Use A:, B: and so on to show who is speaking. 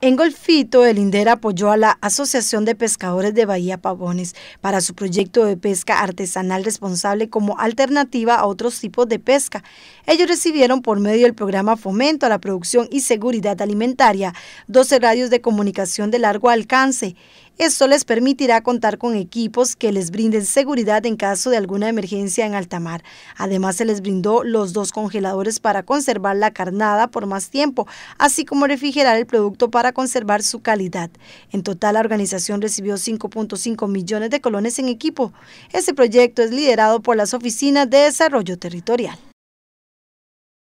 A: En Golfito, el INDER apoyó a la Asociación de Pescadores de Bahía Pavones para su proyecto de pesca artesanal responsable como alternativa a otros tipos de pesca. Ellos recibieron por medio del programa Fomento a la Producción y Seguridad Alimentaria 12 radios de comunicación de largo alcance. Esto les permitirá contar con equipos que les brinden seguridad en caso de alguna emergencia en alta mar. Además, se les brindó los dos congeladores para conservar la carnada por más tiempo, así como refrigerar el producto para conservar su calidad. En total, la organización recibió 5.5 millones de colones en equipo. Este proyecto es liderado por las Oficinas de Desarrollo Territorial.